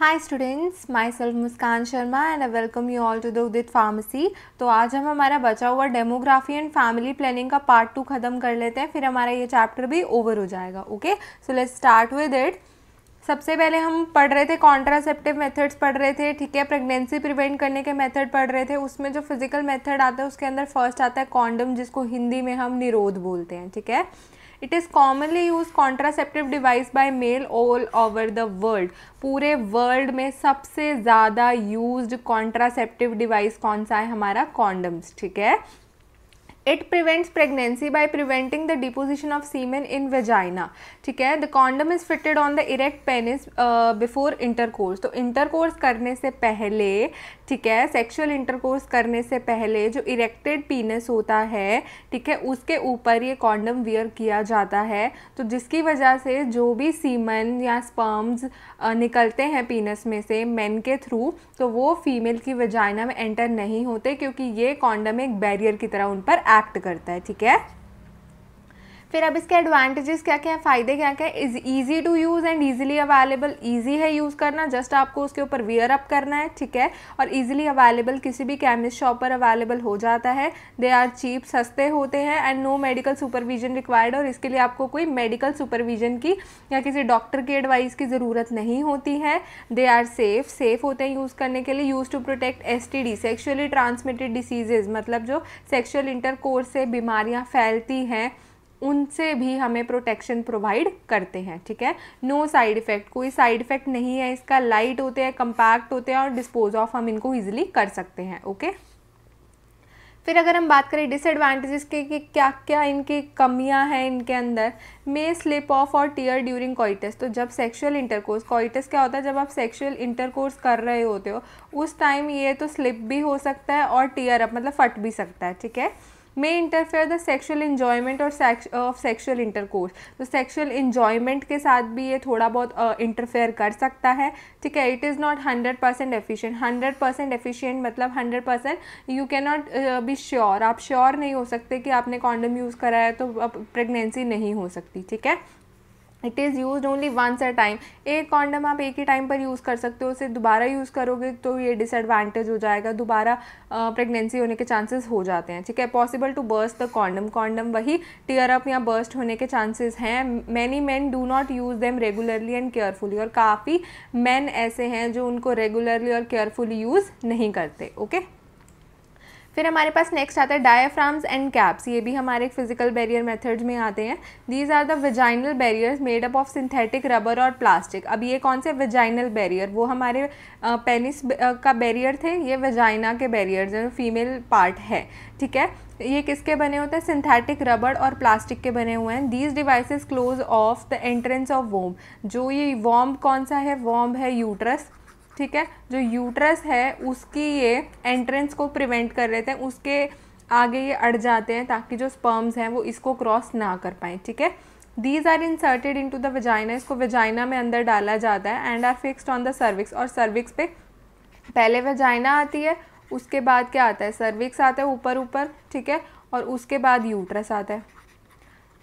Hi students myself Muskan Sharma and I welcome you all to the Udit pharmacy तो आज हम हमारा बचा हुआ डेमोग्राफी एंड फैमिली प्लानिंग का पार्ट टू ख़त्म कर लेते हैं फिर हमारा ये चैप्टर भी ओवर हो जाएगा okay so let's start with it सबसे पहले हम पढ़ रहे थे कॉन्ट्रासेप्टिव मेथड्स पढ़ रहे थे ठीक है प्रेगनेंसी प्रिवेंट करने के मेथड पढ़ रहे थे उसमें जो फिजिकल मेथड आता है उसके अंदर फर्स्ट आता है कॉन्डम जिसको हिंदी में हम निरोध बोलते हैं ठीक है it is commonly use contraceptive device by male all over the world पूरे वर्ल्ड में सबसे ज़्यादा यूज कॉन्ट्रासेप्टिव डिवाइस कौन सा है हमारा कॉन्डम्स ठीक है it prevents pregnancy by preventing the deposition of semen in vagina ठीक है the condom is fitted on the erect penis before intercourse तो इंटरकोर्स करने से पहले ठीक है सेक्सुअल इंटरकोर्स करने से पहले जो इरेक्टेड पीनस होता है ठीक है उसके ऊपर ये कॉन्डम वियर किया जाता है तो जिसकी वजह से जो भी सीमन या स्पर्म्स निकलते हैं पीनस में से मेन के थ्रू तो वो फीमेल की वजाइना में एंटर नहीं होते क्योंकि ये कॉन्डम एक बैरियर की तरह उन पर एक्ट करता है ठीक है फिर अब इसके एडवांटेजेस क्या क्या है फ़ायदे क्या क्या है is easy to use and easily available easy है यूज़ करना जस्ट आपको उसके ऊपर वियर अप करना है ठीक है और ईजिली अवेलेबल किसी भी केमिस्ट शॉप पर अवेलेबल हो जाता है दे आर चीप सस्ते होते हैं and no medical supervision required और इसके लिए आपको कोई मेडिकल सुपरविजन की या किसी डॉक्टर की एडवाइस की ज़रूरत नहीं होती है दे आर सेफ सेफ होते हैं यूज़ करने के लिए use to protect S T D sexually transmitted diseases मतलब जो सेक्शुअल इंटरकोर्स से बीमारियाँ फैलती हैं उनसे भी हमें प्रोटेक्शन प्रोवाइड करते हैं ठीक है नो साइड इफ़ेक्ट कोई साइड इफ़ेक्ट नहीं है इसका लाइट होते हैं कंपैक्ट होते हैं और डिस्पोज ऑफ हम इनको ईजिली कर सकते हैं ओके फिर अगर हम बात करें डिसएडवांटेजेस के कि क्या क्या इनकी कमियां हैं इनके अंदर मे स्लिप ऑफ और टीयर ड्यूरिंग कॉइटस तो जब सेक्शुअल इंटरकोर्स कॉइटस क्या होता है जब आप सेक्शुअल इंटरकोर्स कर रहे होते हो उस टाइम ये तो स्लिप भी हो सकता है और टीयर अप मतलब फट भी सकता है ठीक है may interfere the sexual enjoyment और ऑफ सेक्शुअल इंटरकोर्स तो सेक्शुअल इन्जॉयमेंट के साथ भी ये थोड़ा बहुत इंटरफेयर uh, कर सकता है ठीक है it is not hundred percent efficient hundred percent efficient मतलब hundred percent you can not be sure आप श्योर नहीं हो सकते कि आपने कॉन्डम यूज़ करा है तो अब प्रेगनेंसी नहीं हो सकती ठीक है it is use only once a time एक कॉन्डम आप एक ही टाइम पर यूज़ कर सकते हो उसे दोबारा यूज़ करोगे तो ये डिसएडवांटेज हो जाएगा दोबारा प्रेगनेंसी होने के चांसेस हो जाते हैं ठीक है possible to burst the condom condom वही टीयर अप या बर्स्ट होने के चांसेस हैं many man do not use them regularly and carefully और काफ़ी मैन ऐसे हैं जो उनको रेगुलरली और केयरफुली यूज़ नहीं करते ओके okay? फिर हमारे पास नेक्स्ट आता है डायाफ्राम्स एंड कैप्स ये भी हमारे फिजिकल बैरियर मेथड्स में आते हैं these are the vaginal barriers made up of synthetic rubber और प्लास्टिक अब ये कौन से वेजाइनल बैरियर वो हमारे पेनिस का बैरियर थे ये वेजाइना के बैरियर जो फीमेल पार्ट है ठीक है ये किसके बने होते हैं सिंथेटिक रबड़ और प्लास्टिक के बने हुए हैं these devices close of the entrance of womb जो ये वॉम्ब कौन सा है वॉम्ब है यूट्रस ठीक है जो यूट्रस है उसकी ये एंट्रेंस को प्रिवेंट कर रहे थे उसके आगे ये अड़ जाते हैं ताकि जो स्पर्म्स हैं वो इसको क्रॉस ना कर पाए ठीक है these are inserted into the vagina इसको वजाइना में अंदर डाला जाता है and are fixed on the cervix और सर्विक्स पे पहले वजाइना आती है उसके बाद क्या आता है सर्विक्स आता है ऊपर ऊपर ठीक है और उसके बाद यूट्रस आता है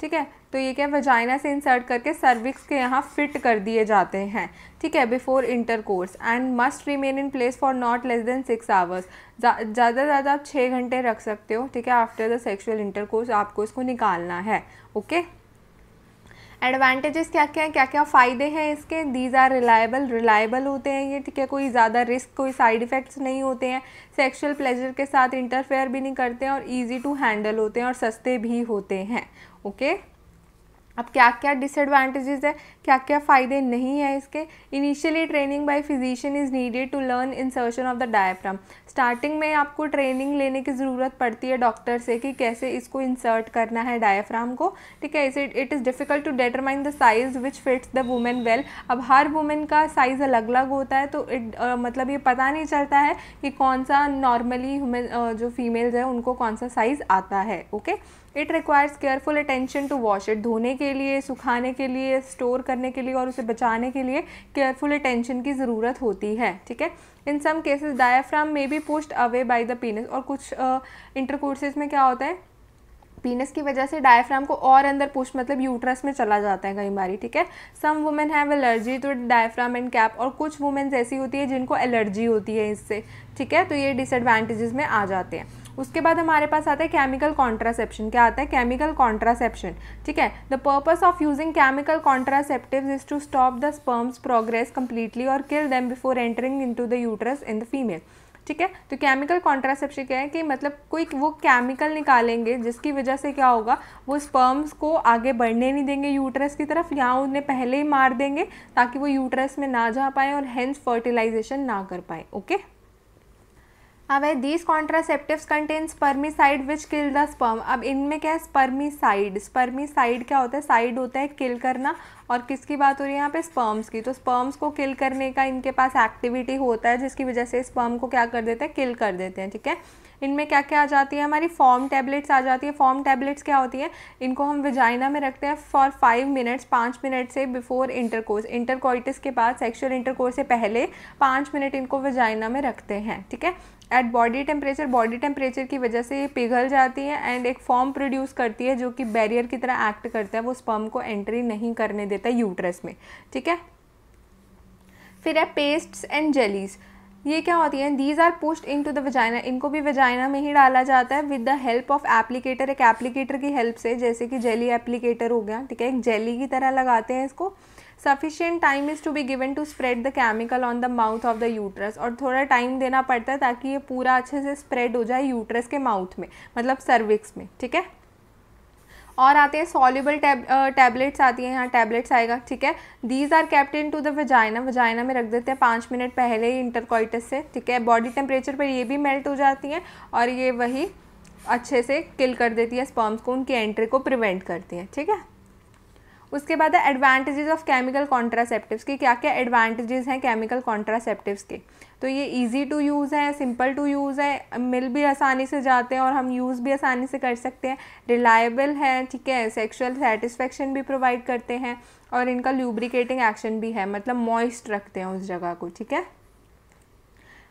ठीक है तो ये क्या वजाइना से इंसर्ट करके सर्विक्स के यहाँ फिट कर दिए जाते हैं ठीक है before intercourse and must remain in place for not less than six hours ज़्यादा से ज़्यादा आप छः घंटे रख सकते हो ठीक है after the sexual intercourse आपको इसको निकालना है ओके एडवांटेजेस क्या क्या हैं क्या क्या फ़ायदे हैं इसके दीज आर रिलायबल रिलायबल होते हैं ये ठीक है कोई ज़्यादा रिस्क कोई साइड इफ़ेक्ट्स नहीं होते हैं सेक्सुअल प्लेजर के साथ इंटरफेयर भी नहीं करते हैं और इजी टू हैंडल होते हैं और सस्ते भी होते हैं ओके okay? अब क्या क्या डिसएडवांटेजेस है क्या क्या फ़ायदे नहीं है इसके initially training by physician is needed to learn insertion of the diaphragm starting में आपको ट्रेनिंग लेने की ज़रूरत पड़ती है डॉक्टर से कि कैसे इसको इंसर्ट करना है डायफ्राम को ठीक है इसे it is difficult to determine the size which fits the women well अब हर वुमेन का साइज़ अलग अलग होता है तो इट uh, मतलब ये पता नहीं चलता है कि कौन सा नॉर्मली uh, जो फीमेल्स हैं उनको कौन सा साइज़ आता है okay okay? It requires careful attention to wash it धोने के लिए सुखाने के लिए स्टोर करने के लिए और उसे बचाने के लिए केयरफुल अटेंशन की ज़रूरत होती है ठीक है in some cases diaphragm may be pushed away by the penis और कुछ इंटरकोर्सेज uh, में क्या होता है पीनस की वजह से डायफ्राम को और अंदर पुश मतलब यूट्रस में चला जाता है कई बार ठीक है some women have allergy to diaphragm and cap और कुछ वुमेन्स ऐसी होती है जिनको एलर्जी होती है इससे ठीक है तो ये डिसएडवांटेजेस में आ जाते हैं उसके बाद हमारे पास आता है केमिकल कॉन्ट्रासेप्शन क्या आता है केमिकल कॉन्ट्रासेप्शन ठीक है the purpose of using chemical contraceptive is to stop the sperms progress completely और kill them before entering into the uterus in the female ठीक है तो केमिकल कॉन्ट्रासेप्शन क्या है कि मतलब कोई वो केमिकल निकालेंगे जिसकी वजह से क्या होगा वो स्पर्म्स को आगे बढ़ने नहीं देंगे यूट्रस की तरफ या उन्हें पहले ही मार देंगे ताकि वो यूट्रस में ना जा पाए और हेंस फर्टिलाइजेशन ना कर पाए ओके अब है these contraceptive contain spermicide which kill the sperm अब इनमें क्या है स्पर्मिसाइड स्पर्मिसाइड क्या होता है साइड होता है किल करना और किसकी बात हो रही है यहाँ पे स्पर्म्स की तो स्पर्म्स को किल करने का इनके पास एक्टिविटी होता है जिसकी वजह से स्पर्म को क्या कर देते हैं किल कर देते हैं ठीक है इनमें क्या क्या आ जाती है हमारी फॉर्म टैबलेट्स आ जाती है फॉर्म टैबलेट्स क्या होती हैं इनको हम विजाइना में रखते हैं फॉर फाइव मिनट्स पाँच मिनट से बिफोर इंटरकोर्स इंटरकोइटिस के बाद सेक्शुअल इंटरकोर्स से पहले पाँच मिनट इनको विजाइना में रखते हैं ठीक है at body temperature body temperature की वजह से ये पिघल जाती है एंड एक फॉर्म प्रोड्यूस करती है जो कि बैरियर की तरह एक्ट करता है वो स्पर्म को एंट्री नहीं करने देता यूट्रस में ठीक है फिर है पेस्ट्स एंड जेलीज़ ये क्या होती है these are pushed into the vagina इनको भी वजाइना में ही डाला जाता है with the help of applicator एक एप्लीकेटर की हेल्प से जैसे कि जेली एप्लीकेटर हो गया ठीक है एक जेली की तरह लगाते हैं इसको sufficient time is to be given to spread the chemical on the mouth of the uterus और थोड़ा टाइम देना पड़ता है ताकि ये पूरा अच्छे से स्प्रेड हो जाए यूट्रस के माउथ में मतलब सर्विक्स में ठीक है और आते हैं सॉल्यूबल टैबलेट्स आती हैं यहाँ टैबलेट्स आएगा ठीक है these are kept in to the vagina vagina में रख देते हैं पाँच मिनट पहले ही इंटरकॉइटस से ठीक है बॉडी टेम्परेचर पर ये भी मेल्ट हो जाती हैं और ये वही अच्छे से किल कर देती है स्पर्म्स को उनकी एंट्री को प्रिवेंट करती हैं ठीक है उसके बाद है एडवांटेजेस ऑफ केमिकल कॉन्ट्रासेप्टिव्स के क्या क्या एडवांटेजेस हैं केमिकल कॉन्ट्रासेप्टिव्स के तो ये ईज़ी टू यूज़ है सिंपल टू यूज़ है मिल भी आसानी से जाते हैं और हम यूज़ भी आसानी से कर सकते हैं रिलायबल है ठीक है सेक्शुअल सेटिस्फेक्शन भी प्रोवाइड करते हैं और इनका ल्यूब्रिकेटिंग एक्शन भी है मतलब मॉइस्ट रखते हैं उस जगह को ठीक है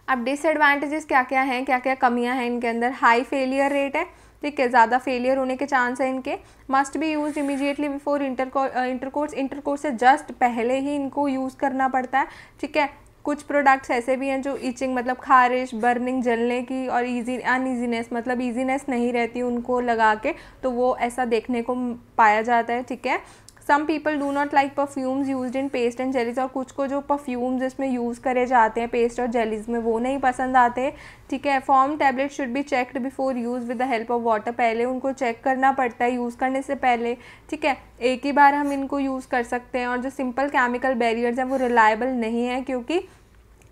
अब डिसएडवांटेजेस क्या क्या हैं क्या क्या कमियां हैं इनके अंदर हाई फेलियर रेट है ठीक है ज़्यादा फेलियर होने के चांस है इनके must be use immediately before intercourse intercourse intercourse से जस्ट पहले ही इनको यूज़ करना पड़ता है ठीक है कुछ प्रोडक्ट्स ऐसे भी हैं जो इचिंग मतलब खारिश बर्निंग जलने की और ईजी अनइजीनेस मतलब ईजीनेस नहीं रहती उनको लगा के तो वो ऐसा देखने को पाया जाता है ठीक है some people do not like perfumes use in paste and jellies और कुछ को जो परफ्यूम्स इसमें यूज़ करे जाते हैं पेस्ट और जेलीज में वो नहीं पसंद आते ठीक है form tablet should be checked before use with the help of water पहले उनको चेक करना पड़ता है यूज़ करने से पहले ठीक है एक ही बार हम इनको यूज़ कर सकते हैं और जो सिंपल केमिकल बैरियर्स हैं वो रिलायबल नहीं है क्योंकि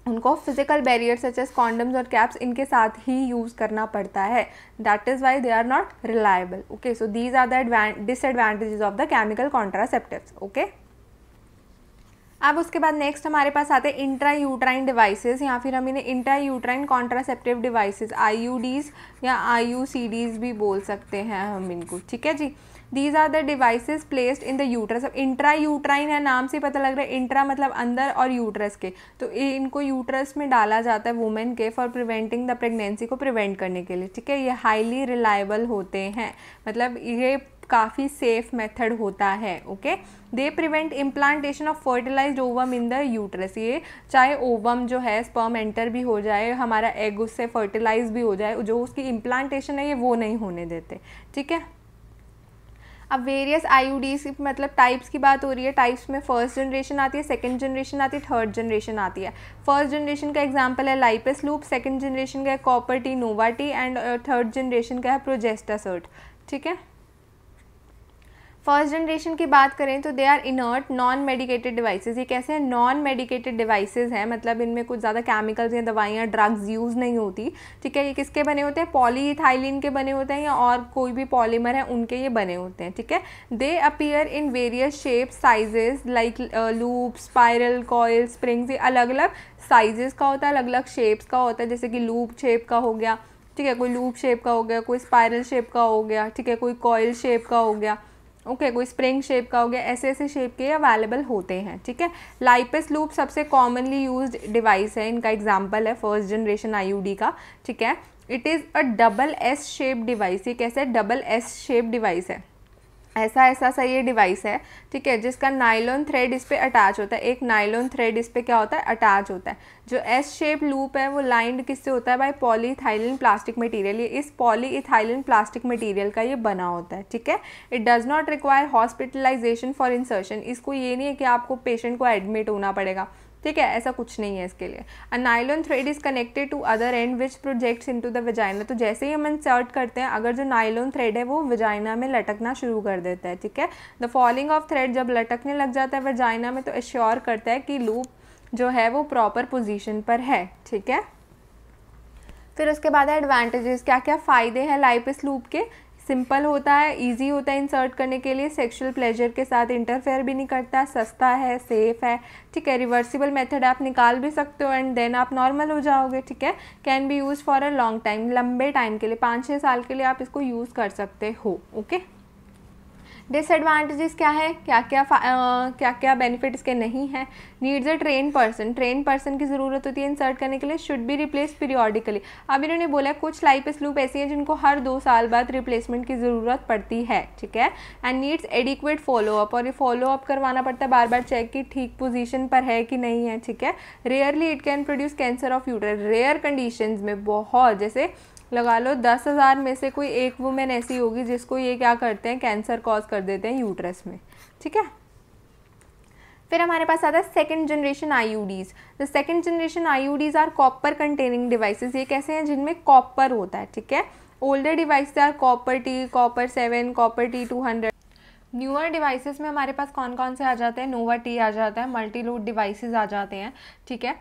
उनको physical barrier such as condoms और कैप्स इनके साथ ही यूज़ करना पड़ता है that is why they are not reliable okay so these are the disadvantages of the chemical contraceptive okay अब उसके बाद नेक्स्ट हमारे पास आते हैं इंट्रा यूट्राइन डिवाइसेस या फिर हम इन्हें intra uterine contraceptive devices IUDs या आईयूसीडीज भी बोल सकते हैं हम इनको ठीक है जी these are the devices placed in the uterus अब इंट्रा यूट्राइन है नाम से पता लग रहा है इंट्रा मतलब अंदर और यूट्रस के तो इनको यूट्रस में डाला जाता है वुमेन के फॉर प्रिवेंटिंग द प्रेगनेंसी को प्रिवेंट करने के लिए ठीक है ये हाईली रिलायबल होते हैं मतलब ये काफ़ी सेफ मेथड होता है okay they prevent implantation of fertilize ovum in the uterus ये चाहे ओवम जो है स्पर्म एंटर भी हो जाए हमारा एग उससे फर्टिलाइज भी हो जाए जो उसकी इम्प्लांटेशन है ये वो नहीं होने देते ठीक है अब वेरियस आई की मतलब टाइप्स की बात हो रही है टाइप्स में फर्स्ट जनरेशन आती है सेकंड जनरेशन आती है थर्ड जनरेशन आती है फर्स्ट जनरेशन का एग्जांपल है लाइपस लूप सेकंड जनरेशन का है copper T Nova T and third generation का है प्रोजेस्टासर्ट ठीक है फर्स्ट जनरेशन की बात करें तो they are inert non medicated devices ये कैसे हैं नॉन मेडिकेटेड डिवाइसेस हैं मतलब इनमें कुछ ज़्यादा केमिकल्स या दवाइयाँ ड्रग्स यूज़ नहीं होती ठीक है ये किसके बने होते हैं पॉलीथाइलिन के बने होते हैं या और कोई भी पॉलीमर है उनके ये बने होते हैं ठीक है they appear in various shape sizes like loop spiral coil springs ये अलग अलग साइजेस का होता है अलग अलग शेप्स का होता है जैसे कि लूप शेप का हो गया ठीक है कोई लूप शेप का हो गया कोई स्पायरल शेप का हो गया ठीक है कोई कॉयल शेप का हो गया ओके okay, कोई स्प्रिंग शेप का हो गया ऐसे ऐसे शेप के अवेलेबल होते हैं ठीक है लाइपेस लूप सबसे कॉमनली यूज डिवाइस है इनका एग्जाम्पल है फर्स्ट जनरेशन आई का ठीक है it is a double S shape device ये कैसे डबल एस शेप डिवाइस है ऐसा ऐसा सा ये डिवाइस है ठीक है जिसका नाइलॉन थ्रेड इस पर अटैच होता है एक नाइलॉन थ्रेड इस पर क्या होता है अटैच होता है जो एस शेप लूप है वो लाइंड किससे होता है बाय पॉलीथाइलिन प्लास्टिक मटेरियल ये इस पॉलीथाइलिन प्लास्टिक मटेरियल का ये बना होता है ठीक है it does not require hospitalization for insertion इसको ये नहीं है कि आपको पेशेंट को एडमिट होना पड़ेगा ठीक है ऐसा कुछ नहीं है इसके लिए a nylon thread is connected to other end which projects into the vagina तो जैसे ही हम इंसर्ट करते हैं अगर जो नाइलॉन थ्रेड है वो वजाइना में लटकना शुरू कर देता है ठीक है द फॉलिंग ऑफ थ्रेड जब लटकने लग जाता है वजाइना में तो एश्योर करता है कि लूप जो है वो प्रॉपर पोजिशन पर है ठीक है फिर उसके बाद एडवांटेजेस क्या क्या फ़ायदे हैं लाइपिस लूप के सिंपल होता है इजी होता है इंसर्ट करने के लिए सेक्सुअल प्लेजर के साथ इंटरफेयर भी नहीं करता सस्ता है सेफ़ है ठीक है रिवर्सिबल मेथड आप निकाल भी सकते हो एंड देन आप नॉर्मल हो जाओगे ठीक है can be use for a long time लंबे टाइम के लिए पाँच छः साल के लिए आप इसको यूज़ कर सकते हो ओके okay? डिसएडवांटेजेस क्या है क्या क्या आ, क्या क्या बेनिफिट्स के नहीं हैं needs a train person train person की ज़रूरत होती है इंसर्ट करने के लिए शुड बी रिप्लेस पीरियोडिकली अब इन्होंने बोला कुछ लाइफ स्लूप ऐसी हैं जिनको हर दो साल बाद रिप्लेसमेंट की ज़रूरत पड़ती है ठीक है एंड नीड्स एडिक्वेट फॉलोअप और ये फॉलोअप करवाना पड़ता है बार बार चेक कि ठीक पोजिशन पर है कि नहीं है ठीक है rarely it can produce cancer of uterus rare condition में बहुत जैसे लगा लो दस हज़ार में से कोई एक वुमेन ऐसी होगी जिसको ये क्या करते हैं कैंसर कॉज कर देते हैं यूट्रस में ठीक है फिर हमारे पास आता है second generation IUDs the second generation IUDs are copper containing devices ये कैसे हैं जिनमें कॉपर होता है ठीक है older device are copper T copper seven copper T two hundred newer devices में हमारे पास कौन कौन से आ जाते हैं नोवा टी आ जाता है मल्टी लोड डिवाइसेज आ जाते हैं ठीक है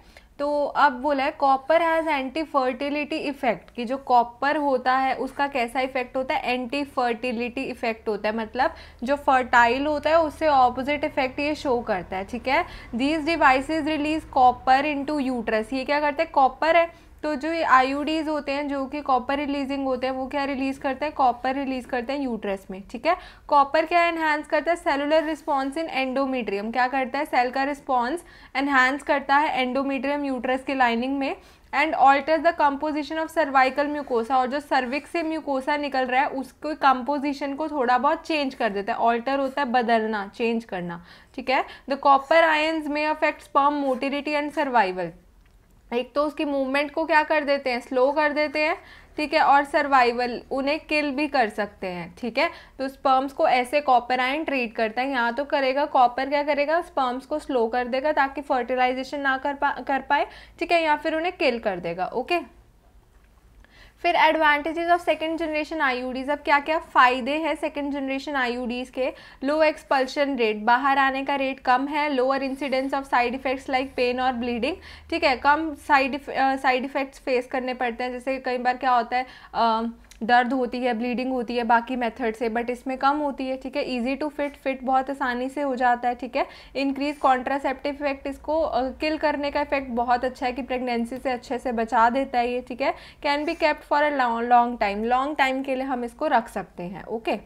तो अब बोला है copper has anti fertility effect कि जो कॉपर होता है उसका कैसा इफेक्ट होता है एंटी फर्टिलिटी इफेक्ट होता है मतलब जो फर्टाइल होता है उससे ऑपोजिट इफेक्ट ये शो करता है ठीक है these devices release copper into uterus ये क्या करते हैं कॉपर है तो जो ये होते हैं जो कि कॉपर रिलीजिंग होते हैं वो क्या रिलीज करते हैं कॉपर रिलीज करते हैं यूट्रस में ठीक है कॉपर क्या एनहांस करता है सेलुलर रिस्पॉन्स इन एंडोमीट्रियम क्या करता है सेल का रिस्पॉन्स एनहांस करता है एंडोमीट्रियम यूट्रस के लाइनिंग में and alter the composition of cervical mucosa और जो सर्विक से म्यूकोसा निकल रहा है उसको कंपोजिशन को थोड़ा बहुत चेंज कर देता है ऑल्टर होता है बदलना चेंज करना ठीक है द कॉपर आयन्स में affect sperm motility and survival एक तो उसकी मूवमेंट को क्या कर देते हैं स्लो कर देते हैं ठीक है और सर्वाइवल उन्हें किल भी कर सकते हैं ठीक है तो स्पर्म्स को ऐसे कॉपर आयन ट्रीट करता है यहाँ तो करेगा कॉपर क्या करेगा स्पर्म्स को स्लो कर देगा ताकि फर्टिलाइजेशन ना कर पा कर पाए ठीक है या फिर उन्हें किल कर देगा ओके फिर advantages of second generation I अब क्या क्या फ़ायदे हैं सेकेंड जनरेशन आई के लो एक्सपल्शन रेट बाहर आने का रेट कम है lower incidence of side effects like pain और ब्लीडिंग ठीक है कम साइड साइड इफेक्ट्स फेस करने पड़ते हैं जैसे कई बार क्या होता है uh, दर्द होती है ब्लीडिंग होती है बाकी मेथड से बट इसमें कम होती है ठीक है ईजी टू फिट फिट बहुत आसानी से हो जाता है ठीक है इंक्रीज कॉन्ट्रासेप्टिव इफेक्ट इसको किल करने का इफेक्ट बहुत अच्छा है कि प्रेगनेंसी से अच्छे से बचा देता है ये ठीक है can be kept for a long time long time के लिए हम इसको रख सकते हैं ओके okay?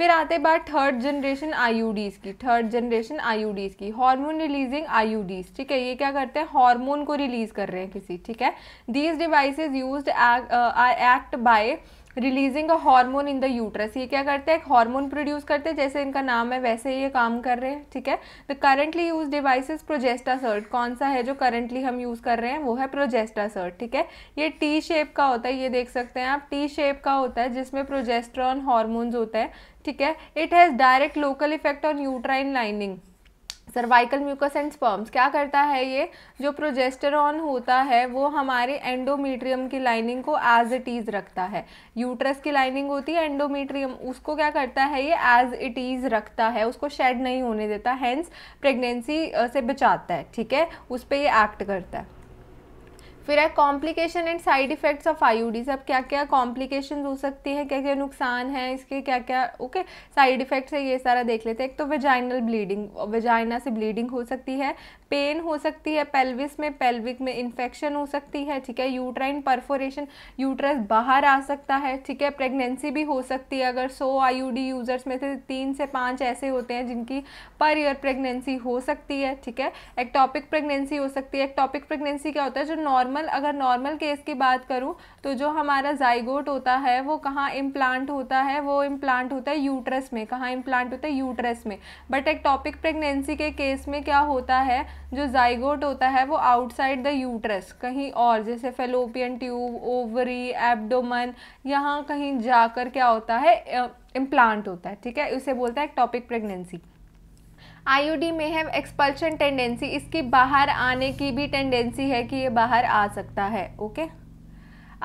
फिर आते बात थर्ड जनरेशन आईयूडीज की थर्ड जनरेशन आईयूडीज की हार्मोन रिलीजिंग आईयूडीज ठीक है ये क्या करते हैं हार्मोन को रिलीज कर रहे हैं किसी ठीक है these devices use act by releasing a hormone in the uterus ये क्या करते हैं एक हार्मोन प्रोड्यूस करते हैं जैसे इनका नाम है वैसे ये काम कर रहे हैं ठीक है the currently use device Progestasert कौन सा है जो करंटली हम यूज़ कर रहे हैं वो है प्रोजेस्टासर्ट ठीक है ये टी शेप का होता है ये देख सकते हैं आप टी शेप का होता है जिसमें प्रोजेस्ट्रॉन हार्मोन्स होता है ठीक है it has direct local effect on uterine lining cervical mucus and sperms क्या करता है ये जो प्रोजेस्टेरॉन होता है वो हमारे एंडोमीट्रियम की लाइनिंग को एज इट इज़ रखता है यूट्रस की लाइनिंग होती है एंडोमीट्रियम उसको क्या करता है ये एज इट इज़ रखता है उसको शेड नहीं होने देता हैंस प्रेगनेंसी से बचाता है ठीक है उस पर ये एक्ट करता है फिर है complication and side effects of IUDs अब क्या क्या कॉम्प्लिकेशन हो सकती है क्या क्या नुकसान है इसके क्या क्या ओके साइड इफेक्ट्स है ये सारा देख लेते हैं एक तो वेजाइनल ब्लीडिंग वेजाइना से ब्लीडिंग हो सकती है पेन हो सकती है पेल्विस में पेल्विक में इन्फेक्शन हो सकती है ठीक है यूट्राइन परफोरेशन यूट्रस बाहर आ सकता है ठीक है प्रेगनेंसी भी हो सकती है अगर सौ आई यूज़र्स में से तीन से पाँच ऐसे होते हैं जिनकी पर ईयर प्रेगनेंसी हो सकती है ठीक है एक्टॉपिक प्रेगनेंसी हो सकती है एक्टॉपिक प्रेगनेंसी क्या होता है जो नॉर्मल अगर नॉर्मल केस की बात करूँ तो जो हमारा जाइगोट होता है वो कहाँ इम्प्लांट होता है वो इम्प्लांट होता है यूट्रस में कहाँ इम्प्लांट होता है यूट्रस में बट एक टॉपिक प्रेगनेंसी के केस में क्या होता है जो जाइगोट होता है वो आउटसाइड द यूट्रस कहीं और जैसे फेलोपियन ट्यूब ओवरी एब्डोमन यहाँ कहीं जाकर क्या होता है इम्प्लांट होता है ठीक है उसे बोलता है टॉपिक प्रेगनेंसी आईयूडी में है एक्सपल्शन टेंडेंसी इसकी बाहर आने की भी टेंडेंसी है कि ये बाहर आ सकता है ओके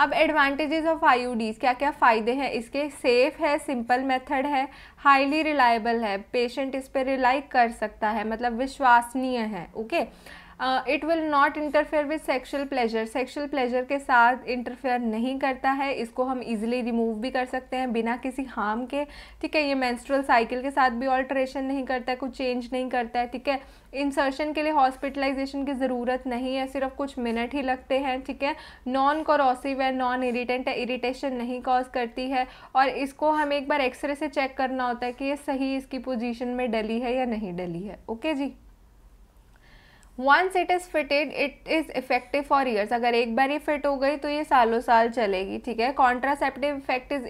अब एडवांटेजेस ऑफ आई क्या क्या फ़ायदे हैं इसके सेफ़ है सिंपल मेथड है हाईली रिलायबल है पेशेंट इस पर रिलाई कर सकता है मतलब विश्वसनीय है okay it will not interfere with sexual pleasure sexual pleasure के साथ इंटरफेयर नहीं करता है इसको हम इजीली रिमूव भी कर सकते हैं बिना किसी हार्म के ठीक है ये मेंस्ट्रुअल साइकिल के साथ भी ऑल्ट्रेशन नहीं करता है कुछ चेंज नहीं करता है ठीक है इंसर्शन के लिए हॉस्पिटलाइजेशन की ज़रूरत नहीं है सिर्फ कुछ मिनट ही लगते हैं ठीक है नॉन कॉरोसिव है नॉन इरीटेंट है इरीटेशन नहीं कॉज करती है और इसको हम एक बार एक्सरे से चेक करना होता है कि ये सही इसकी पोजिशन में डली है या नहीं डली है ओके जी once it is fitted it is effective for years अगर एक बार ही फिट हो गई तो ये सालों साल चलेगी ठीक है कॉन्ट्रासेप्टिव इफेक्ट इज़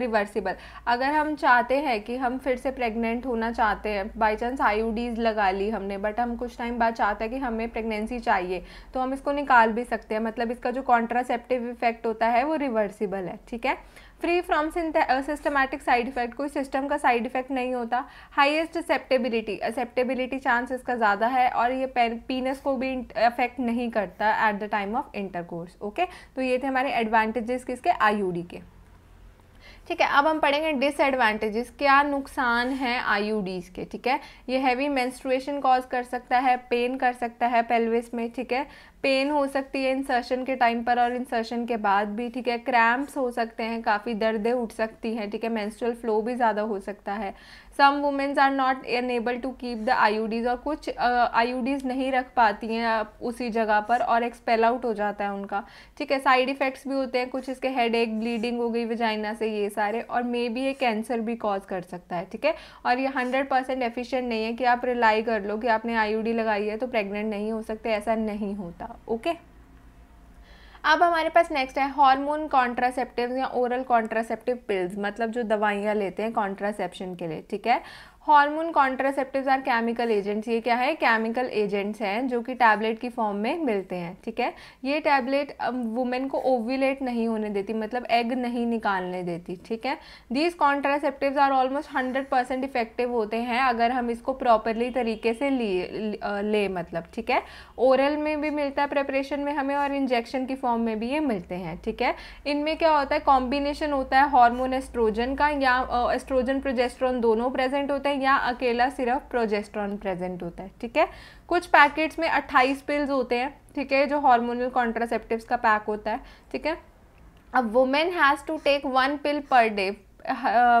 रिवर्सिबल अगर हम चाहते हैं कि हम फिर से प्रेगनेंट होना चाहते हैं बाई चांस आई लगा ली हमने बट हम कुछ टाइम बाद चाहते हैं कि हमें प्रेगनेंसी चाहिए तो हम इसको निकाल भी सकते हैं मतलब इसका जो कॉन्ट्रासेप्टिव इफेक्ट होता है वो रिवर्सिबल है ठीक है free from systematic side effect कोई सिस्टम का साइड इफेक्ट नहीं होता हाईएस्ट एक्सेप्टेबिलिटी एक्सेप्टेबिलिटी चांस इसका ज़्यादा है और ये पीनस को भी अफेक्ट नहीं करता at the time of intercourse okay तो ये थे हमारे एडवांटेजेस किसके आईयूडी के ठीक है अब हम पढ़ेंगे डिसएडवांटेजेस क्या नुकसान है आईयूडीज़ के ठीक है ये हैवी मेंस्ट्रुएशन कॉज कर सकता है पेन कर सकता है पेल्विस में ठीक है पेन हो सकती है इंसर्शन के टाइम पर और इंसर्शन के बाद भी ठीक है क्रैम्प्स हो सकते हैं काफ़ी दर्दें उठ सकती हैं ठीक है मेंस्ट्रुअल फ्लो भी ज़्यादा हो सकता है some womens are not enable to keep the IUDs और कुछ आईयूडीज़ uh, नहीं रख पाती हैं उसी जगह पर और एक्सपेल आउट हो जाता है उनका ठीक है साइड इफ़ेक्ट्स भी होते हैं कुछ इसके हेड एक ब्लीडिंग हो गई वजाइना से ये सारे और मे बी ये कैंसर भी कॉज कर सकता है ठीक है और ये हंड्रेड परसेंट एफिशिएंट नहीं है कि आप रिलाई कर लो कि आपने आई लगाई है तो प्रेगनेंट नहीं हो सकते ऐसा नहीं होता था ओके अब हमारे पास नेक्स्ट है हार्मोन कॉन्ट्रासेप्टिव या ओरल कॉन्ट्रासेप्टिव पिल्स मतलब जो दवाइयाँ लेते हैं कॉन्ट्रासेप्शन के लिए ठीक है hormone contraceptives are chemical agents ये क्या है केमिकल एजेंट्स हैं जो कि टैबलेट की फॉर्म में मिलते हैं ठीक है ये टैबलेट वुमेन um, को ओविलेट नहीं होने देती मतलब एग नहीं निकालने देती ठीक है these contraceptives are almost hundred percent effective होते हैं अगर हम इसको प्रॉपरली तरीके से लिए ले मतलब ठीक है ओरल में भी मिलता है प्रेपरेशन में हमें और इंजेक्शन की फॉर्म में भी ये मिलते हैं ठीक है इनमें क्या होता है कॉम्बिनेशन होता है हॉर्मोन एस्ट्रोजन का या एस्ट्रोजन प्रोजेस्ट्रॉन दोनों प्रेजेंट होते हैं या अकेला सिर्फ प्रोजेस्ट्रॉन प्रेजेंट होता है ठीक है कुछ पैकेट्स में 28 पिल्स होते हैं ठीक है जो हार्मोनल कॉन्ट्रासेप्टिव का पैक होता है ठीक है अब women has to take one pill per day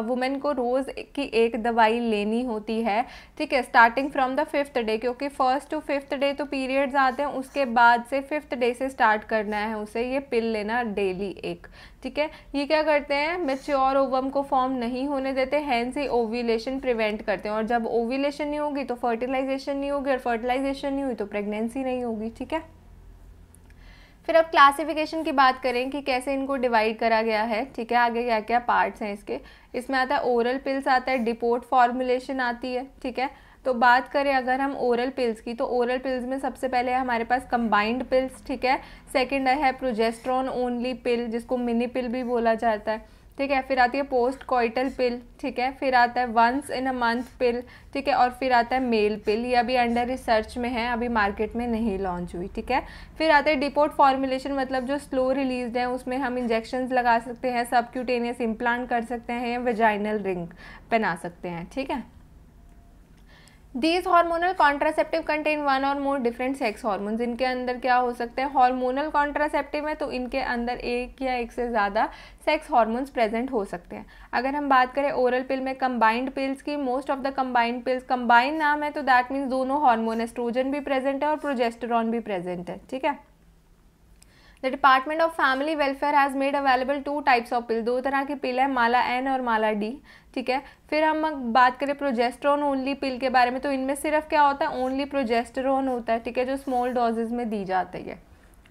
women को रोज़ की एक दवाई लेनी होती है ठीक है starting from the fifth day क्योंकि फ़र्स्ट टू फिफ्थ डे तो पीरियड्स आते हैं उसके बाद से फिफ्थ डे से स्टार्ट करना है उसे ये पिल लेना डेली एक ठीक है ये क्या करते हैं मेच्योर ओवम को फॉर्म नहीं होने देते हैं ही ओविलेशन प्रिवेंट करते हैं और जब ओविलेशन नहीं होगी तो फर्टिलाइजेशन नहीं होगी और फर्टिलाइजेशन नहीं हुई तो प्रेगनेंसी नहीं होगी ठीक है फिर अब क्लासिफिकेशन की बात करें कि कैसे इनको डिवाइड करा गया है ठीक है आगे क्या क्या पार्ट्स हैं इसके इसमें आता है ओरल पिल्स आता है डिपोर्ट फॉर्मुलेशन आती है ठीक है तो बात करें अगर हम ओरल पिल्स की तो ओरल पिल्स में सबसे पहले हमारे पास कंबाइंड पिल्स ठीक है सेकेंड है प्रोजेस्ट्रॉन ओनली पिल जिसको मिनी पिल भी बोला जाता है ठीक है फिर आती है पोस्ट कॉइटल पिल ठीक है फिर आता है वंस इन अ मंथ पिल ठीक है और फिर आता है मेल पिल ये अभी अंडर रिसर्च में है अभी मार्केट में नहीं लॉन्च हुई ठीक है फिर आते हैं डिपोट फॉर्मुलेशन मतलब जो स्लो रिलीज है उसमें हम इंजेक्शन लगा सकते हैं सबक्यूटेनियस इम्प्लांट कर सकते हैं वेजाइनल रिंग पहना सकते हैं ठीक है these hormonal contraceptive contain one or more different sex hormones इनके अंदर क्या हो सकते हैं हार्मोनल कॉन्ट्रासेप्टिव है तो इनके अंदर एक या एक से ज़्यादा सेक्स हार्मोन्स प्रेजेंट हो सकते हैं अगर हम बात करें ओरल पिल में कंबाइंड पिल्स की most of the combined pills combined नाम है तो दैट मीन्स दोनों हार्मोन एस्ट्रोजन भी प्रेजेंट है और प्रोजेस्टरॉन भी प्रेजेंट है ठीक है the department of family welfare has made available two types of pill दो तरह की पिल है माला एन और माला डी ठीक है फिर हम बात करें प्रोजेस्ट्रोन ओनली पिल के बारे में तो इनमें सिर्फ क्या होता है ओनली प्रोजेस्ट्रोन होता है ठीक है जो स्मॉल डोजेज में दी जाती है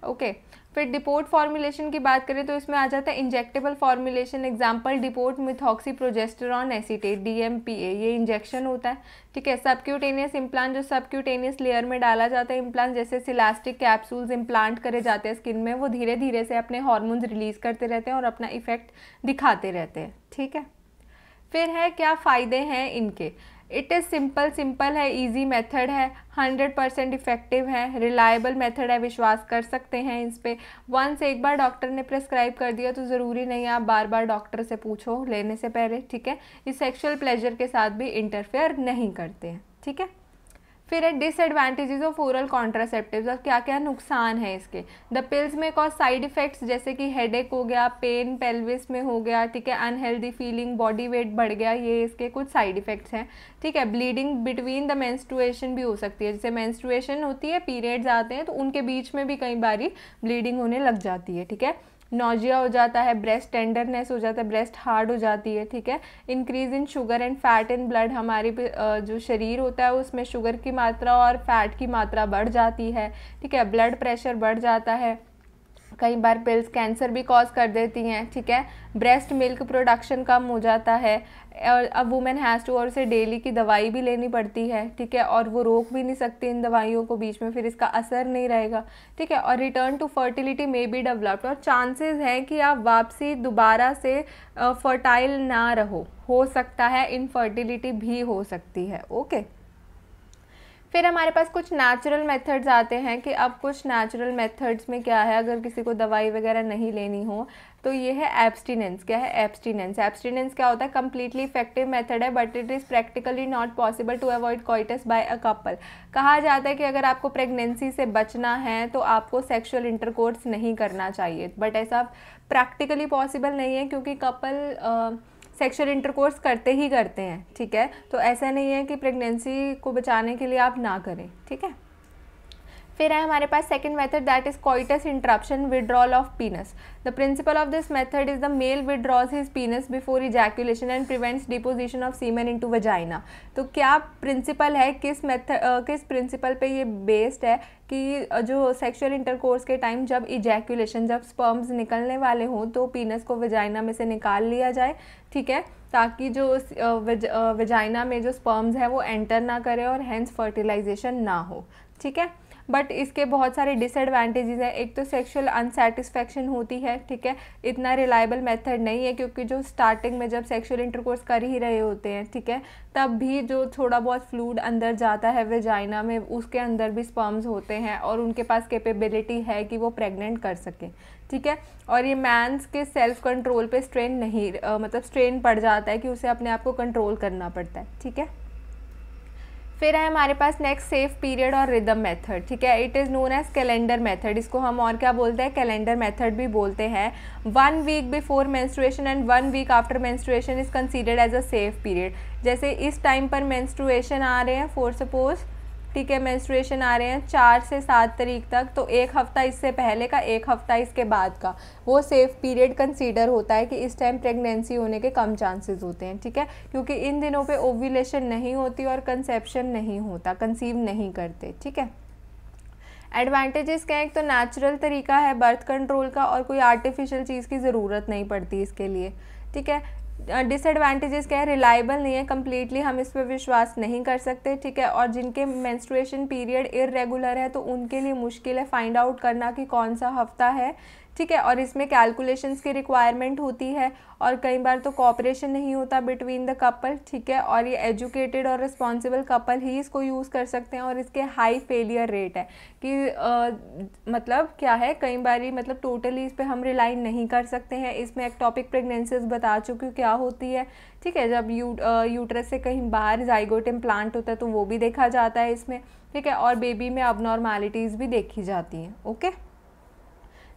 ओके okay. फिर डिपोर्ट फॉर्मुलेशन की बात करें तो इसमें आ जाता है injectable formulation example depot methoxy progesterone acetate DMPA ये इंजेक्शन होता है ठीक है सबक्यूटेनियस इम्प्लांट जो सबक्यूटेनियस लेयर में डाला जाता है इम्प्लांट जैसे सिलास्टिक कैप्सूल्स इम्प्लांट करे जाते हैं स्किन में वो धीरे धीरे से अपने हॉर्मोन्स रिलीज करते रहते हैं और अपना इफेक्ट दिखाते रहते हैं ठीक है फिर है क्या फ़ायदे हैं इनके इट इज़ सिंपल सिंपल है इजी मेथड है हंड्रेड परसेंट इफ़ेक्टिव है रिलायबल मेथड है विश्वास कर सकते हैं इस पर वंस एक बार डॉक्टर ने प्रेस्क्राइब कर दिया तो ज़रूरी नहीं आप बार बार डॉक्टर से पूछो लेने से पहले ठीक है ये सेक्शुअल प्लेजर के साथ भी इंटरफेयर नहीं करते हैं ठीक है फिर है डिसएडवांटेजेस ऑफ ओरल कॉन्ट्रासेप्टिव और क्या क्या नुकसान है इसके the pills may cause side effects जैसे कि हेडेक हो गया पेन पेल्विस में हो गया ठीक है अनहेल्दी फीलिंग बॉडी वेट बढ़ गया ये इसके कुछ साइड इफेक्ट्स हैं ठीक है ब्लीडिंग बिटवीन द मैंस्टुएशन भी हो सकती है जैसे मैंस्टुएशन होती है पीरियड्स आते हैं तो उनके बीच में भी कई बारी ब्लीडिंग होने लग जाती है ठीक है नोजिया हो जाता है ब्रेस्ट टेंडरनेस हो जाता है ब्रेस्ट हार्ड हो जाती है ठीक है increase in sugar and fat in blood हमारी जो शरीर होता है उसमें शुगर की मात्रा और फैट की मात्रा बढ़ जाती है ठीक है ब्लड प्रेशर बढ़ जाता है कई बार पिल्स कैंसर भी कॉज कर देती हैं ठीक है ब्रेस्ट मिल्क प्रोडक्शन कम हो जाता है और अब वुमेन हैज़ टू और उसे डेली की दवाई भी लेनी पड़ती है ठीक है और वो रोक भी नहीं सकती इन दवाइयों को बीच में फिर इसका असर नहीं रहेगा ठीक है और रिटर्न टू फर्टिलिटी मे भी डेवलप्ड और चांसेस हैं कि आप वापसी दोबारा से फर्टाइल ना रहो हो सकता है इनफर्टिलिटी भी हो सकती है ओके okay? फिर हमारे पास कुछ नेचुरल मेथड्स आते हैं कि अब कुछ नेचुरल मेथड्स में क्या है अगर किसी को दवाई वगैरह नहीं लेनी हो तो ये है एब्सटिनेंस क्या है एब्सटिनेंस एब्सटिनेंस क्या होता है कम्प्लीटली इफेक्टिव मेथड है but it is practically not possible to avoid coitus by a couple कहा जाता है कि अगर आपको प्रेगनेंसी से बचना है तो आपको सेक्शुअल इंटरकोर्स नहीं करना चाहिए बट ऐसा प्रैक्टिकली पॉसिबल नहीं है क्योंकि कपल सेक्शुअल इंटरकोर्स करते ही करते हैं ठीक है तो ऐसा नहीं है कि प्रेगनेंसी को बचाने के लिए आप ना करें ठीक है फिर है हमारे पास second method that is coitus interruption withdrawal of penis the principle of this method is the male withdraws his penis before ejaculation and prevents deposition of semen into vagina तो क्या प्रिंसिपल है किस मेथड uh, किस principal पे ये based है कि जो सेक्सुअल इंटरकोर्स के टाइम जब इजैक्यूलेशन जब स्पर्म्स निकलने वाले हों तो पीनस को वजाइना में से निकाल लिया जाए ठीक है ताकि जो वजाइना में जो स्पर्म्स है वो एंटर ना करें और हैंस फर्टिलाइजेशन ना हो ठीक है बट इसके बहुत सारे डिसएडवांटेजेस हैं एक तो सेक्शुअल अनसेटिस्फेक्शन होती है ठीक है इतना रिलायबल मेथड नहीं है क्योंकि जो स्टार्टिंग में जब सेक्शुअल इंटरकोर्स कर ही रहे होते हैं ठीक है तब भी जो थोड़ा बहुत फ्लूड अंदर जाता है वेजाइना में उसके अंदर भी स्पर्म्स होते हैं और उनके पास कैपेबिलिटी है कि वो प्रेग्नेंट कर सकें ठीक है और ये मैंस के सेल्फ कंट्रोल पे स्ट्रेन नहीं आ, मतलब स्ट्रेन पड़ जाता है कि उसे अपने आप को कंट्रोल करना पड़ता है ठीक है फिर है हमारे पास next safe period or rhythm method ठीक है it is known as calendar method इसको हम और क्या बोलते हैं कैलेंडर मेथड भी बोलते हैं one week before menstruation and one week after menstruation is considered as a safe period जैसे इस टाइम पर मेंस्ट्रुएशन आ रहे हैं फॉर सपोज़ ठीक है मेंस्ट्रुएशन आ रहे हैं चार से सात तरीक तक तो एक हफ़्ता इससे पहले का एक हफ़्ता इसके बाद का वो सेफ पीरियड कंसीडर होता है कि इस टाइम प्रेगनेंसी होने के कम चांसेस होते हैं ठीक है क्योंकि इन दिनों पे ओव्यूलेशन नहीं होती और कंसेप्शन नहीं होता कंसीव नहीं करते ठीक है एडवांटेजेस क्या एक तो नेचुरल तरीका है बर्थ कंट्रोल का और कोई आर्टिफिशियल चीज़ की ज़रूरत नहीं पड़ती इसके लिए ठीक है डिसएडवांटेजेस क्या है रिलायबल नहीं है कम्प्लीटली हम इस पर विश्वास नहीं कर सकते ठीक है और जिनके मेंस्ट्रुएशन पीरियड इरेगुलर है तो उनके लिए मुश्किल है फाइंड आउट करना कि कौन सा हफ्ता है ठीक है और इसमें कैलकुलेशंस की रिक्वायरमेंट होती है और कई बार तो कॉपरेशन नहीं होता बिटवीन द कपल ठीक है और ये एजुकेटेड और रिस्पॉन्सिबल कपल ही इसको यूज़ कर सकते हैं और इसके हाई फेलियर रेट है कि आ, मतलब क्या है कई बार मतलब टोटली इस पर हम रिलाई नहीं कर सकते हैं इसमें एक्टॉपिक प्रेगनेंसीज बता चुकी हूँ क्या होती है ठीक है जब यू यूट्रस से कहीं बाहर जाइगोटिम प्लांट होता है तो वो भी देखा जाता है इसमें ठीक है और बेबी में अब भी देखी जाती हैं ओके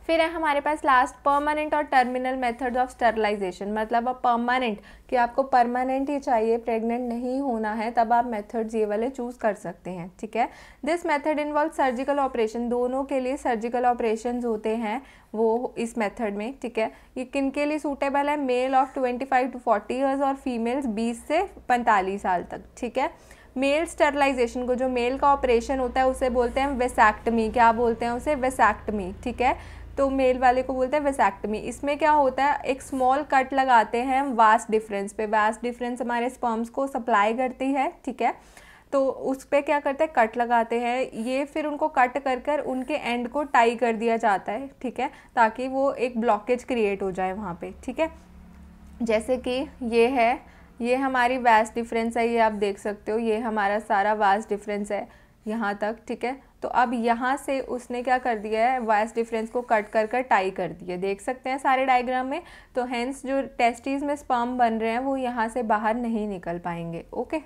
फिर है हमारे पास लास्ट परमानेंट और टर्मिनल मेथड ऑफ स्टरलाइजेशन मतलब अब परमानेंट कि आपको परमानेंट ही चाहिए प्रेग्नेंट नहीं होना है तब आप मेथड्स ये वाले चूज़ कर सकते हैं ठीक है this method involve surgical operation दोनों के लिए सर्जिकल ऑपरेशन होते हैं वो इस मेथड में ठीक है ये किन के लिए सूटेबल है male of twenty five to forty years और फीमेल्स बीस से पैंतालीस साल तक ठीक है मेल स्टरलाइजेशन को जो मेल का ऑपरेशन होता है उसे बोलते हैं वेसैक्टमी क्या बोलते हैं उसे वेसैक्टमी ठीक है तो मेल वाले को बोलते हैं वेसैक्टमी इसमें क्या होता है एक स्मॉल कट लगाते हैं हम वास्ट डिफरेंस पे वास्ट डिफरेंस हमारे स्पर्म्स को सप्लाई करती है ठीक है तो उस पर क्या करते हैं कट लगाते हैं ये फिर उनको कट कर कर उनके एंड को टाई कर दिया जाता है ठीक है ताकि वो एक ब्लॉकेज क्रिएट हो जाए वहाँ पे ठीक है जैसे कि ये है ये हमारी वास्ट डिफरेंस है ये आप देख सकते हो ये हमारा सारा वास्ट डिफरेंस है यहाँ तक ठीक है तो अब यहाँ से उसने क्या कर दिया है वायस डिफरेंस को कट कर कर टाई कर दिया देख सकते हैं सारे डायग्राम में तो हैंस जो टेस्टीज में स्पर्म बन रहे हैं वो यहाँ से बाहर नहीं निकल पाएंगे okay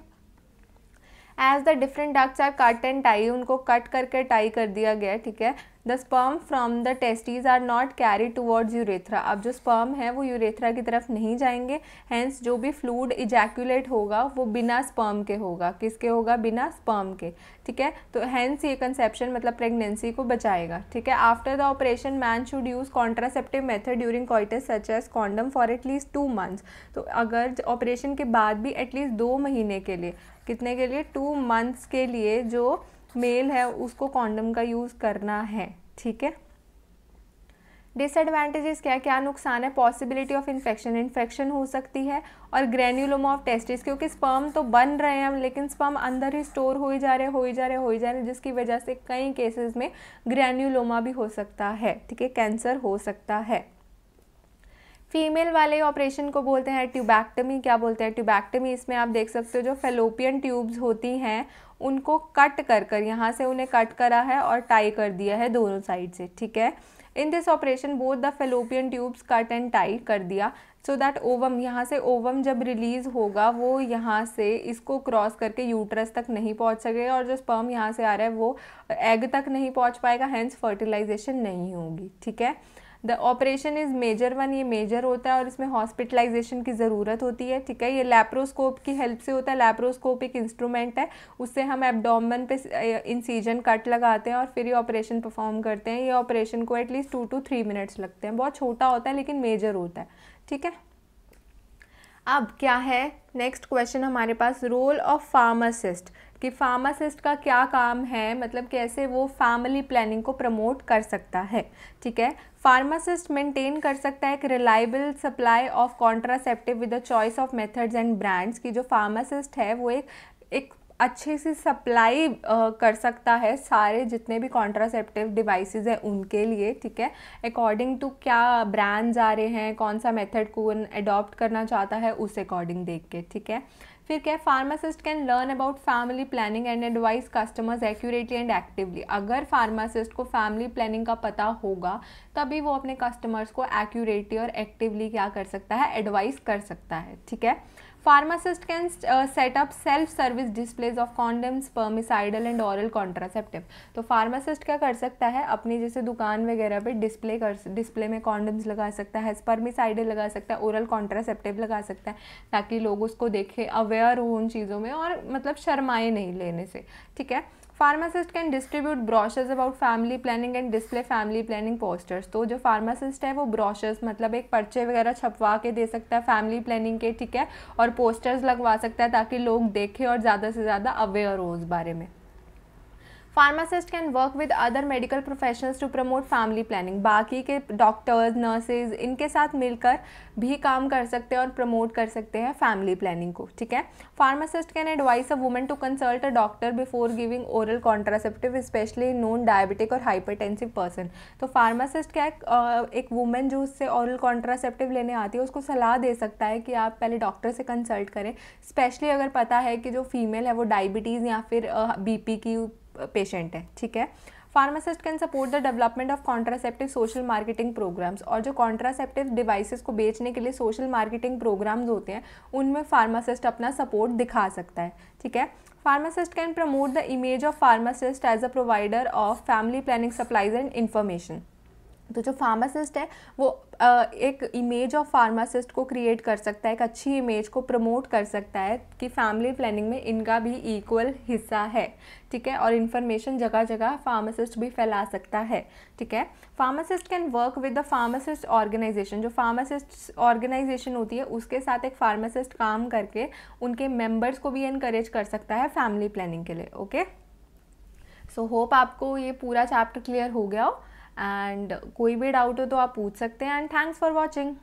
as the deferent ducts are cut and tie उनको कट करके टाई कर दिया गया ठीक है the sperm from the testes are not carry towards urethra अब जो स्पर्म है वो यूरेथ्रा की तरफ नहीं जाएंगे हैंस जो भी फ्लूड इजैक्यूलेट होगा वो बिना स्पर्म के होगा किसके होगा बिना स्पर्म के ठीक है तो हैंस ये कंसेप्शन मतलब प्रेगनेंसी को बचाएगा ठीक है after the operation man should use contraceptive method during coitus such as condom for at least two months तो अगर ऑपरेशन के बाद भी एटलीस्ट दो महीने के लिए कितने के लिए टू मंथ्स के लिए जो मेल है उसको कॉन्डम का यूज़ करना है ठीक है डिसएडवांटेजेस क्या क्या नुकसान है पॉसिबिलिटी ऑफ इन्फेक्शन इन्फेक्शन हो सकती है और ग्रेन्यूलोमा ऑफ टेस्टिस क्योंकि स्पर्म तो बन रहे हैं लेकिन स्पर्म अंदर ही स्टोर हो ही जा रहे हो ही जा रहे हो ही जा रहे जिसकी वजह से कई केसेस में ग्रेन्यूलोमा भी हो सकता है ठीक है कैंसर हो सकता है फीमेल वाले ऑपरेशन को बोलते हैं ट्यूबैक्टमी क्या बोलते हैं ट्यूबैक्टमी इसमें आप देख सकते हो जो फेलोपियन ट्यूब्स होती हैं उनको कट कर कर यहाँ से उन्हें कट करा है और टाई कर दिया है दोनों साइड से ठीक है in this operation both the fallopian tubes cut and tie कर दिया सो दैट ओवम यहाँ से ओवम जब रिलीज़ होगा वो यहाँ से इसको क्रॉस करके यूट्रस तक नहीं पहुँच सकेगा और जो स्पर्म यहाँ से आ रहा है वो एग तक नहीं पहुँच पाएगा हैंस फर्टिलाइजेशन नहीं होगी ठीक है the operation is major one ये मेजर होता है और इसमें हॉस्पिटलाइजेशन की ज़रूरत होती है ठीक है ये लैप्रोस्कोप की हेल्प से होता है लैप्रोस्कोप एक इंस्ट्रूमेंट है उससे हम एबडोमन पे इंसीजन कट लगाते हैं और फिर ये ऑपरेशन परफॉर्म करते हैं ये ऑपरेशन को at least two two three minutes लगते हैं बहुत छोटा होता है लेकिन मेजर होता है ठीक है अब क्या है नेक्स्ट क्वेश्चन हमारे पास रोल ऑफ फार्मासिस्ट कि फार्मासिस्ट का क्या काम है मतलब कैसे वो फैमिली प्लानिंग को प्रमोट कर सकता है ठीक है फार्मासिस्ट मेंटेन कर सकता है एक reliable supply of contraceptive with the choice of methods and brands की जो फार्मासिस्ट है वो एक एक अच्छे से सप्लाई कर सकता है सारे जितने भी कॉन्ट्रासेप्टिव डिवाइसेस हैं उनके लिए ठीक है अकॉर्डिंग टू क्या ब्रांड्स आ रहे हैं कौन सा मेथड कौन अडॉप्ट करना चाहता है उस अकॉर्डिंग देख के ठीक है फिर क्या है pharmacist can learn about family planning and advise customers accurately and actively अगर फार्मासिस्ट को फैमिली प्लानिंग का पता होगा तभी वो अपने कस्टमर्स को एक्यूरेटली और एक्टिवली क्या कर सकता है एडवाइस कर सकता है ठीक है pharmacist can uh, set up self service displays of condoms spermicidal and oral contraceptive तो pharmacist क्या कर सकता है अपनी जैसे दुकान वगैरह पे display कर display में condoms लगा सकता है spermicidal लगा सकता है oral contraceptive लगा सकता है ताकि लोग उसको देखें aware हो उन चीज़ों में और मतलब शर्माए नहीं लेने से ठीक है pharmacist can distribute brochures about family planning and display family planning posters तो जो फार्मासिस्ट है वो ब्रॉशर्स मतलब एक पर्चे वगैरह छपवा के दे सकता है फैमिली प्लानिंग के ठीक है और पोस्टर्स लगवा सकता है ताकि लोग देखें और ज़्यादा से ज़्यादा अवेयर हो उस बारे में pharmacist can work with other medical professionals to promote family planning बाकी के डॉक्टर्स नर्सेज इनके साथ मिलकर भी काम कर सकते हैं और प्रमोट कर सकते हैं फैमिली प्लानिंग को ठीक है pharmacist can advise a women to consult a doctor before giving oral contraceptive specially non diabetic hypertensive person तो फार्मासिस्ट क्या एक वुमेन जो उससे ओरल कॉन्ट्रासेप्टिव लेने आती है उसको सलाह दे सकता है कि आप पहले डॉक्टर से कंसल्ट करें स्पेशली अगर पता है कि जो फीमेल है वो डायबिटीज़ या फिर बी पी की पेशेंट है ठीक है pharmacist can support the development of contraceptive social marketing programs और जो कॉन्ट्रासेप्टिव डिवाइसेस को बेचने के लिए सोशल मार्केटिंग प्रोग्राम्स होते हैं उनमें फार्मासिस्ट अपना सपोर्ट दिखा सकता है ठीक है pharmacist can promote the image of pharmacist as a provider of family planning supplies and information तो जो फार्मासिस्ट है वो एक इमेज ऑफ फार्मासिस्ट को क्रिएट कर सकता है एक अच्छी इमेज को प्रमोट कर सकता है कि फैमिली प्लानिंग में इनका भी इक्वल हिस्सा है ठीक है और इन्फॉर्मेशन जगह जगह फार्मासिस्ट भी फैला सकता है ठीक है pharmacist can work with the pharmacist organization जो फार्मासिस्ट ऑर्गेनाइजेशन होती है उसके साथ एक फार्मासिस्ट काम करके उनके मेम्बर्स को भी इनक्रेज कर सकता है फैमिली प्लानिंग के लिए ओके सो होप आपको ये पूरा चैप्टर क्लियर हो गया हो एंड कोई भी डाउट हो तो आप पूछ सकते हैं एंड थैंक्स फॉर वॉचिंग